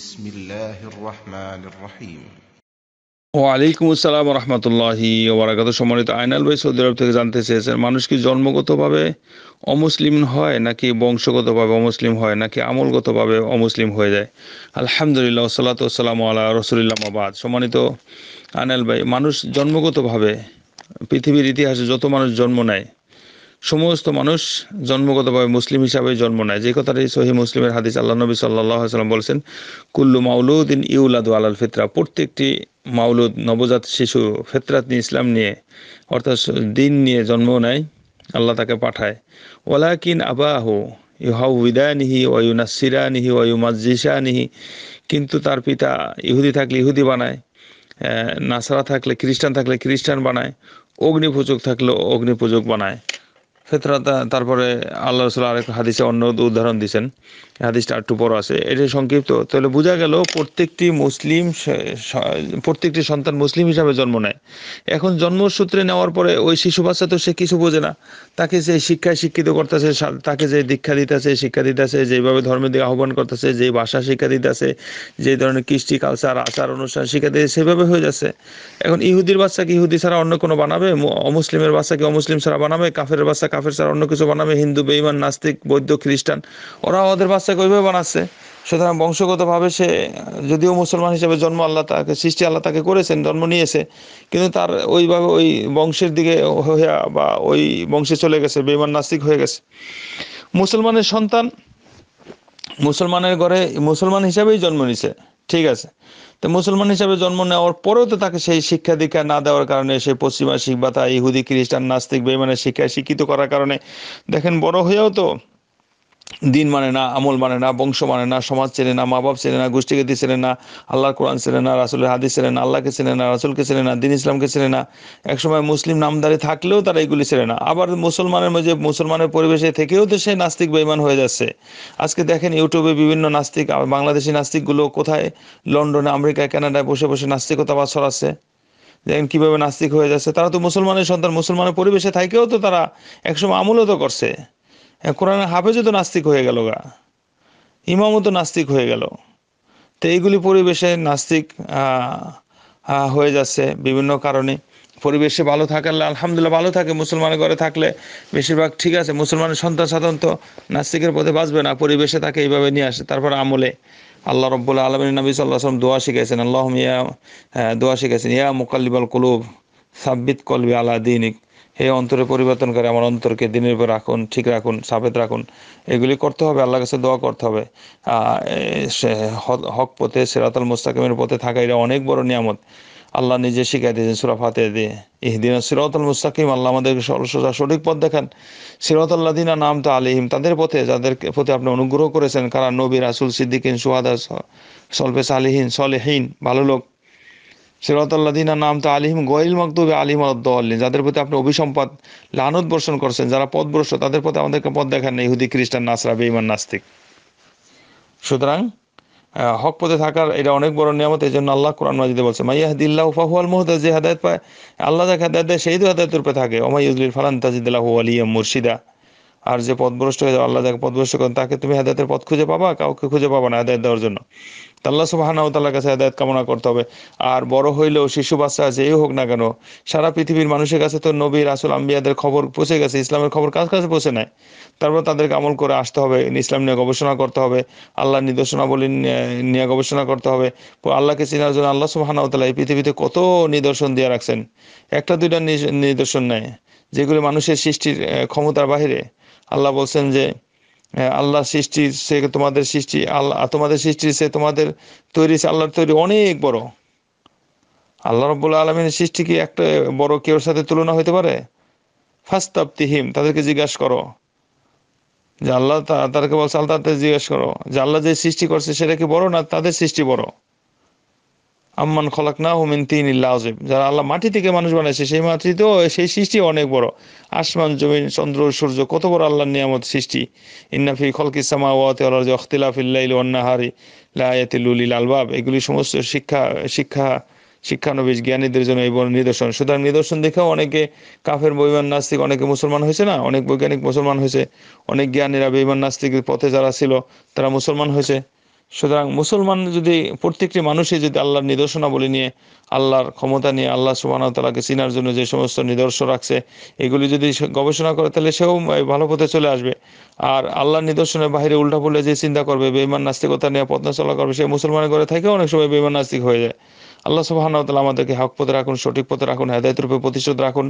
بسم الله الرحمن الرحيم ওয়ালাইকুম আসসালাম রহমতুল্লাহি ওবরাকাত সম্মানিত আইনাল ভাই সৌদি আরব থেকে জানতে চেয়েছেন মানুষ কি জন্মগতভাবে অমুসলিম হয় নাকি বংশগতভাবে অমুসলিম হয় নাকি আমলগতভাবে অমুসলিম হয়ে যায় আলহামদুলিল্লাহ সাল্লাত সালাম আল্লাহ রসুলিল্লাহ সম্মানিত আইনাল ভাই মানুষ জন্মগতভাবে পৃথিবীর ইতিহাসে যত মানুষ জন্ম নেয় সমস্ত মানুষ জন্মগতভাবে মুসলিম হিসাবে জন্ম নেয় যে কথাটি সহি মুসলিমের হাদিস আল্লাহ নবী সাল্লাম বলেছেন কুল্লু মাউলুদ্দিন ইউলাদু আলাল ফিতরা প্রত্যেকটি মাউলুদ নবজাত শিশু ফেতরাত ইসলাম নিয়ে অর্থাৎ দিন নিয়ে জন্ম নেয় আল্লাহ তাকে পাঠায় ওলাকিন আবাহু ইহাউদানিহি ওয়ুনাসিরানিহি ওয়ুমাজিসানিহি কিন্তু তার পিতা ইহুদি থাকলে ইহুদি বানায় নাসারা থাকলে খ্রিস্টান থাকলে খ্রিস্টান বানায় অগ্নিপূজক থাকলে অগ্নিপূজক বানায় ফেতরা তারপরে আল্লাহ রসুল আরেক হাদিসে অন্য উদাহরণ দিচ্ছেন হাদিসটা একটু বড় আছে এটা সংক্ষিপ্ত তাহলে বোঝা গেল প্রত্যেকটি মুসলিম প্রত্যেকটি সন্তান মুসলিম হিসাবে জন্ম নেয় এখন জন্মসূত্রে নেওয়ার পরে ওই শিশু বাচ্চা তো সে কিছু বোঝে না তাকে যে শিক্ষায় শিক্ষিত করতেছে তাকে যে দীক্ষা দিতেছে শিক্ষা দিতেছে যেভাবে ধর্মের দিকে আহ্বান করতেছে যে ভাষা শিক্ষা দিতেছে যে ধরনের কৃষ্টি কালচার আচার অনুষ্ঠান শিক্ষা দিতে সেভাবে হয়ে যাচ্ছে এখন ইহুদির বাচ্চাকে ইহুদি ছাড়া অন্য কোনো বানাবে অমুসলিমের বাচ্চাকে অমুসলিম ছাড়া বানাবে কাফের বাচ্চা কাফের ছাড়া অন্য কিছু বানাবে হিন্দু বেইমান নাস্তিক বৈদ্য খ্রিস্টান ওরা ওদের বাচ্চা বাচ্চাকে ওইভাবে বানাচ্ছে সুতরাং বংশগতভাবে সে যদিও মুসলমান হিসেবে জন্ম আল্লাহ তাকে সৃষ্টি আল্লাহ তাকে করেছেন জন্ম নিয়েছে কিন্তু তার ওইভাবে ওই বংশের দিকে হইয়া বা ওই বংশে চলে গেছে বেমান নাস্তিক হয়ে গেছে মুসলমানের সন্তান মুসলমানের ঘরে মুসলমান হিসাবেই জন্ম নিছে ঠিক আছে তো মুসলমান হিসাবে জন্ম নেওয়ার পরেও তো তাকে সেই শিক্ষা দীক্ষা না দেওয়ার কারণে সে পশ্চিমা শিখ বা তা ইহুদি খ্রিস্টান নাস্তিক বেমানের শিক্ষায় শিক্ষিত করার কারণে দেখেন বড় হয়েও তো দিন মানে না আমল মানে না বংশ মানে না সমাজ চেনে না মা বাপ চেনে না গোষ্ঠীগতি চেনে না আল্লাহর কোরআন চেনে না রাসুলের হাদিস চেনে না আল্লাহকে চেনে না রাসুলকে চেনে না দিন ইসলামকে চেনে না একসময় মুসলিম নামদারি থাকলেও তারা এগুলি চেনে না আবার মুসলমানের মধ্যে মুসলমানের পরিবেশে থেকেও তো সে নাস্তিক বেইমান হয়ে যাচ্ছে আজকে দেখেন ইউটিউবে বিভিন্ন নাস্তিক বাংলাদেশি নাস্তিকগুলো কোথায় লন্ডনে আমেরিকায় কানাডায় বসে বসে নাস্তিকতাবাদ ছড়াচ্ছে দেখেন কীভাবে নাস্তিক হয়ে যাচ্ছে তারা তো মুসলমানের সন্তান মুসলমানের পরিবেশে থাকেও তো তারা একসময় আমলও তো করছে কোরআন হাফেজও তো নাস্তিক হয়ে গেল গা ইমামও তো নাস্তিক হয়ে গেল তো এইগুলি পরিবেশে নাস্তিক হয়ে যাচ্ছে বিভিন্ন কারণে পরিবেশে ভালো থাকলে আলহামদুলিল্লাহ ভালো থাকে মুসলমানের ঘরে থাকলে বেশিরভাগ ঠিক আছে মুসলমানের সন্তান সাধারণত নাস্তিকের পথে বাঁচবে না পরিবেশে তাকে এইভাবে নিয়ে আসে তারপর আমলে আল্লাহ রব্বুল্লা আলমিন নবী সাল্লাহ আসলাম দোয়া শিখেছেন আল্লাহ ইয়া হ্যাঁ, দোয়া শিখেছেন ইয়া মুকাল্লিবাল কুলুব সাব্বিত কলবি আলা দিনিক হে অন্তরে পরিবর্তন করে আমার অন্তরকে দিনের উপর রাখুন ঠিক রাখুন সাবেত রাখুন এগুলি করতে হবে আল্লাহ কাছে দোয়া করতে হবে হক পথে সেরাতাল মুস্তাকিমের পথে থাকা এটা অনেক বড় নিয়ামত আল্লাহ নিজে শিখাই দিয়েছেন সুরা ফাতে দিয়ে ইহদিন সিরাতাল মুস্তাকিম আল্লাহ আমাদেরকে সরসা সঠিক পথ দেখান সিরাতাল্লা দিনা নাম তো আলিহিম তাদের পথে যাদের প্রতি আপনি অনুগ্রহ করেছেন কারা নবী রাসুল সিদ্দিকিন সুহাদা সলফেস আলিহীন সলেহীন ভালো লোক সিরাতাল্লাদিনা নাম তো আলিম গয়েল মকদুবে আলিম আলদ্দিন যাদের প্রতি আপনি অভিসম্পাদ লানত বর্ষণ করছেন যারা পথভ্রষ্ট তাদের প্রতি আমাদেরকে পদ দেখান না ইহুদি খ্রিস্টান নাসরা বেঈমান নাস্তিক সুতরাং হক পদে থাকার এটা অনেক বড় নিয়মত এই জন্য আল্লাহ কোরআন মাজিদে বলছে মাইয়াহদিল্লাহ ফাহুয়াল মোহদা যে হাদায়ত পায় আল্লাহ যাকে হাদায়ত দেয় সেই তো হাদায়তের উপরে থাকে ওমাইউজলির ফালান তাজিদুল্লাহ আলিয়া মুর্শিদা আর যে পথভ্রষ্ট হয়ে যাও আল্লাহ যাকে পথভ্রষ্ট করেন তাকে তুমি হেদায়তের পথ খুঁজে পাবা কাউকে খুঁজে পাবা না হেদায়ত দেওয়ার জন্য আল্লাহ হানাও তাল্লাহ কাছে হেদায়ত কামনা করতে হবে আর বড় হইলেও শিশু বাচ্চা যেই হোক না কেন সারা পৃথিবীর মানুষের কাছে তো নবীর আসল আম্বিয়াদের খবর পৌঁছে গেছে ইসলামের খবর কাছ কাছে পৌঁছে নেয় তারপর তাদেরকে আমল করে আসতে হবে ইসলাম নিয়ে গবেষণা করতে হবে আল্লাহ নিদর্শনাবলী নিয়ে গবেষণা করতে হবে আল্লাহকে চেনার জন্য আল্লাহ হানাও তাল্লাহ এই পৃথিবীতে কত নিদর্শন দিয়ে রাখছেন একটা দুইটা নিদর্শন নেয় যেগুলো মানুষের সৃষ্টির ক্ষমতার বাহিরে আল্লাহ বলছেন যে আল্লাহ সৃষ্টির সে তোমাদের সৃষ্টি আল্লাহ তোমাদের সৃষ্টি সে তোমাদের তৈরি সে আল্লাহর তৈরি অনেক বড় আল্লাহ রব আলমিনের সৃষ্টি কি একটা বড় কেউর সাথে তুলনা হতে পারে অফ তিহিম তাদেরকে জিজ্ঞাসা করো যে আল্লাহ তাদেরকে বলছে আল্লাহ তাদের জিজ্ঞাসা করো যে আল্লাহ যে সৃষ্টি করছে সেটা কি বড় না তাদের সৃষ্টি বড় আম্মান খলাক না হোমেন তিন ইল্লাজিম যারা আল্লাহ মাটি থেকে মানুষ বানাইছে সেই মাটি তো সেই সৃষ্টি অনেক বড় আসমান জমিন চন্দ্র সূর্য কত বড় আল্লাহর নিয়ামত সৃষ্টি ইন্নাফি খলকি সামাওয়াতে অলার অখতিলাফিল্লাইল অন্নাহারি লায়াতিলুলিল আলবাব এগুলি সমস্ত শিক্ষা শিক্ষা শিক্ষানবিশ জ্ঞানীদের জন্য এই বড় নিদর্শন সুতরাং নিদর্শন দেখেও অনেকে কাফের বৈমান নাস্তিক অনেকে মুসলমান হয়েছে না অনেক বৈজ্ঞানিক মুসলমান হয়েছে অনেক জ্ঞানীরা বৈমান নাস্তিকের পথে যারা ছিল তারা মুসলমান হয়েছে সুতরাং মুসলমান যদি প্রত্যেকটি মানুষই যদি আল্লাহর নিদর্শনাবলী নিয়ে আল্লাহর ক্ষমতা নিয়ে আল্লাহ সুবাহতালাকে চিনার জন্য যে সমস্ত নিদর্শন রাখছে এগুলি যদি গবেষণা করে তাহলে সেও ভালো পথে চলে আসবে আর আল্লাহর নিদর্শনের বাইরে উল্টা পুল্লে যে চিন্তা করবে বেইমান নাস্তিকতা নিয়ে পথনা চলা করবে সে মুসলমানের ঘরে থাকে অনেক সময় বেইমান নাস্তিক হয়ে যায় আল্লাহ সুবাহানতালা আমাদেরকে হক পথে রাখুন সঠিক পথে রাখুন হেদায়ত রূপে প্রতিশোধ রাখুন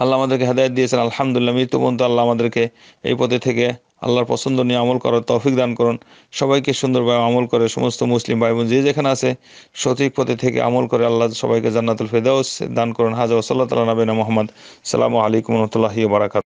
আল্লাহ আমাদেরকে হেদায়ত দিয়েছেন আলহামদুলিল্লাহ মৃত্যু পর্যন্ত আল্লাহ আমাদেরকে এই পথে থেকে আল্লাহর পছন্দ নিয়ে আমল করার তৌফিক দান করুন সবাইকে সুন্দরভাবে আমল করে সমস্ত মুসলিম ভাই বোন যে যেখানে আছে সঠিক পথে থেকে আমল করে আল্লাহ সবাইকে জান্নাতুল ফেদাউস দান করুন হাজা ওসাল্লাহ তালা নবীনা মোহাম্মদ সালামু আলাইকুম রহমতুল্লাহি বারাকাত